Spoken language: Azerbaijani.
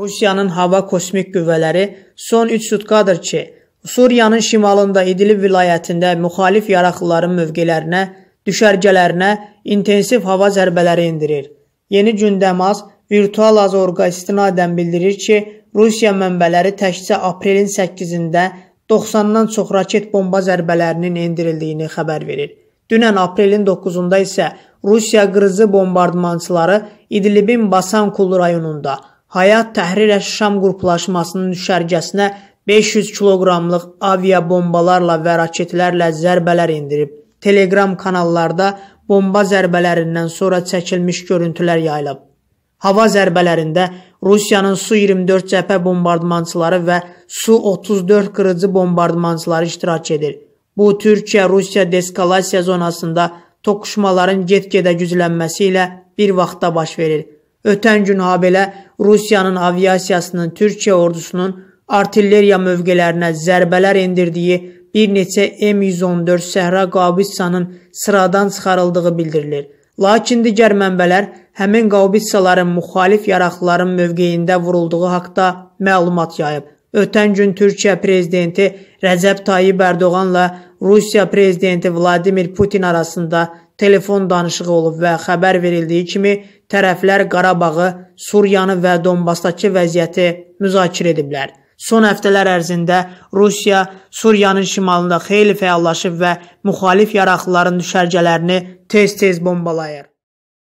Rusiyanın hava kosmik qüvvələri son 3 sutqadır ki, Suriyanın şimalında İdlib vilayətində müxalif yaraqlıların mövqelərinə, düşərgələrinə intensiv hava zərbələri indirir. Yeni gündəmaz virtual azorqa istinadən bildirir ki, Rusiya mənbələri təkcə aprelin 8-də 90-dan çox raket bomba zərbələrinin endirildiyini xəbər verir. Dünən aprelin 9-unda isə Rusiya qırıcı bombardmançıları İdlibin Basankul rayonunda Hayat Təhrir Əşşam qruplaşmasının düşərgəsinə 500 kiloqramlıq avia bombalarla və raketlərlə zərbələr endirib. Telegram kanallarda bomba zərbələrindən sonra çəkilmiş görüntülər yayılıb. Hava zərbələrində Rusiyanın Su-24 cəbhə bombardmançıları və Su-34 qırıcı bombardmançıları iştirak edir. Bu Türkiyə-Rusiya deskalasiya zonasında toqquşmaların get-gedə güclənməsi ilə bir vaxtda baş verir. Ötən gün habelə Rusiyanın aviasiyasının Türkiyə ordusunun artilleriya mövqələrinə zərbələr endirdiyi bir neçə M114 Səhra Qabissanın sıradan çıxarıldığı bildirilir. Lakin digər mənbələr həmin Qabissaların müxalif yaraqların mövqeyində vurulduğu haqda məlumat yayıb. Ötən gün Türkiyə prezidenti Rəcəb Tayyib Ərdoğanla Rusiya prezidenti Vladimir Putin arasında telefon danışığı olub və xəbər verildiyi kimi tərəflər Qarabağı, Suriyanı və Donbasdakı vəziyyəti müzakirə ediblər. Son həftələr ərzində Rusiya Suriyanın şimalında xeyli fəallaşıb və müxalif yaraqlıların düşərgələrini tez-tez bombalayır.